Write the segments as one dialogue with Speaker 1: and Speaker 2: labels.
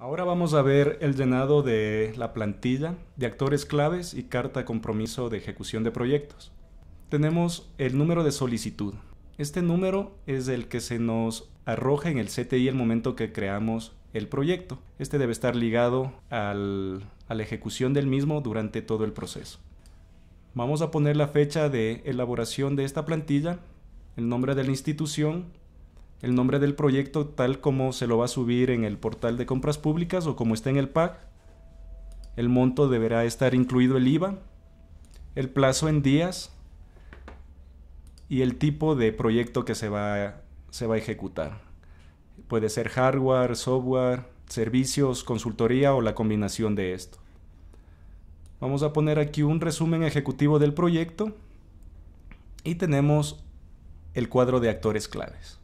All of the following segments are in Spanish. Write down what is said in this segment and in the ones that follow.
Speaker 1: Ahora vamos a ver el llenado de la plantilla de actores claves y carta compromiso de ejecución de proyectos. Tenemos el número de solicitud. Este número es el que se nos arroja en el CTI el momento que creamos el proyecto. Este debe estar ligado a la ejecución del mismo durante todo el proceso. Vamos a poner la fecha de elaboración de esta plantilla, el nombre de la institución el nombre del proyecto tal como se lo va a subir en el portal de compras públicas o como está en el PAC. El monto deberá estar incluido el IVA, el plazo en días y el tipo de proyecto que se va, se va a ejecutar. Puede ser hardware, software, servicios, consultoría o la combinación de esto. Vamos a poner aquí un resumen ejecutivo del proyecto y tenemos el cuadro de actores claves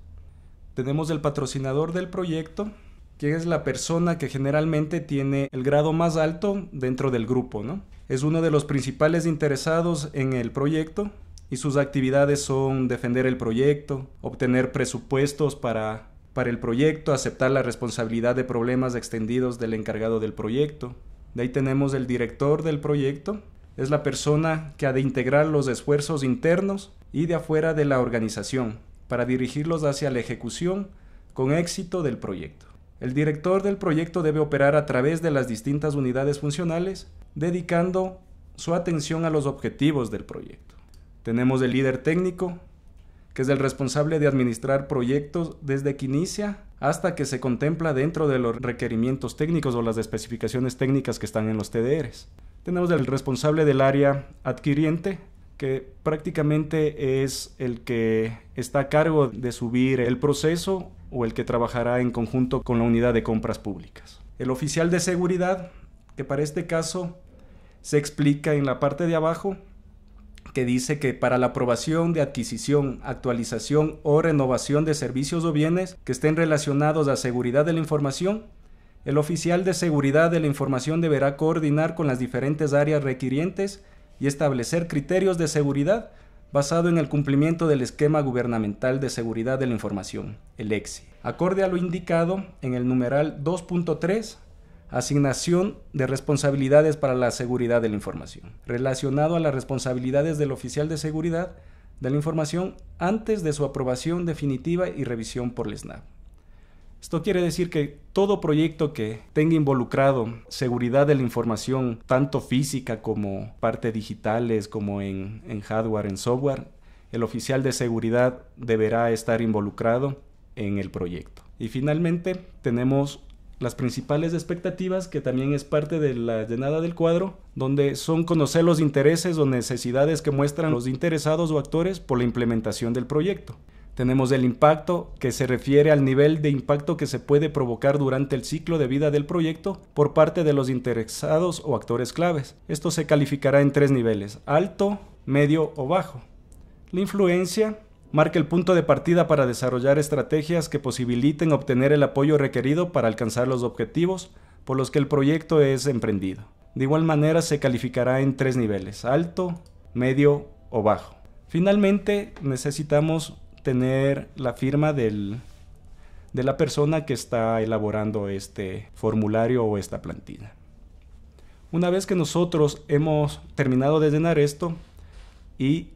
Speaker 1: tenemos el patrocinador del proyecto, que es la persona que generalmente tiene el grado más alto dentro del grupo, Es uno de los principales interesados en el proyecto y sus actividades son defender el proyecto, obtener presupuestos para, para el proyecto, aceptar la responsabilidad de problemas extendidos del encargado del proyecto. De ahí tenemos el director del proyecto, es la persona que ha de integrar los esfuerzos internos y de afuera de la organización para dirigirlos hacia la ejecución con éxito del proyecto. El director del proyecto debe operar a través de las distintas unidades funcionales, dedicando su atención a los objetivos del proyecto. Tenemos el líder técnico, que es el responsable de administrar proyectos desde que inicia hasta que se contempla dentro de los requerimientos técnicos o las especificaciones técnicas que están en los TDRs. Tenemos el responsable del área adquiriente, que prácticamente es el que está a cargo de subir el proceso o el que trabajará en conjunto con la unidad de compras públicas. El oficial de seguridad, que para este caso se explica en la parte de abajo, que dice que para la aprobación de adquisición, actualización o renovación de servicios o bienes que estén relacionados a seguridad de la información, el oficial de seguridad de la información deberá coordinar con las diferentes áreas requirientes y establecer criterios de seguridad basado en el cumplimiento del esquema gubernamental de seguridad de la información, el EXI. Acorde a lo indicado en el numeral 2.3, asignación de responsabilidades para la seguridad de la información, relacionado a las responsabilidades del oficial de seguridad de la información antes de su aprobación definitiva y revisión por el SNAP. Esto quiere decir que todo proyecto que tenga involucrado seguridad de la información, tanto física como parte digitales, como en, en hardware, en software, el oficial de seguridad deberá estar involucrado en el proyecto. Y finalmente tenemos las principales expectativas, que también es parte de la llenada del cuadro, donde son conocer los intereses o necesidades que muestran los interesados o actores por la implementación del proyecto. Tenemos el impacto, que se refiere al nivel de impacto que se puede provocar durante el ciclo de vida del proyecto por parte de los interesados o actores claves. Esto se calificará en tres niveles, alto, medio o bajo. La influencia marca el punto de partida para desarrollar estrategias que posibiliten obtener el apoyo requerido para alcanzar los objetivos por los que el proyecto es emprendido. De igual manera se calificará en tres niveles, alto, medio o bajo. Finalmente, necesitamos tener la firma de la persona que está elaborando este formulario o esta plantilla. Una vez que nosotros hemos terminado de llenar esto y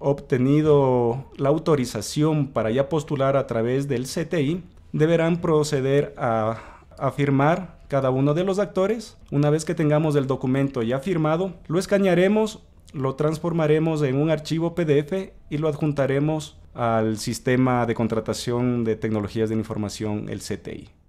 Speaker 1: obtenido la autorización para ya postular a través del CTI, deberán proceder a, a firmar cada uno de los actores. Una vez que tengamos el documento ya firmado, lo escanearemos, lo transformaremos en un archivo PDF y lo adjuntaremos al sistema de contratación de tecnologías de la información, el CTI.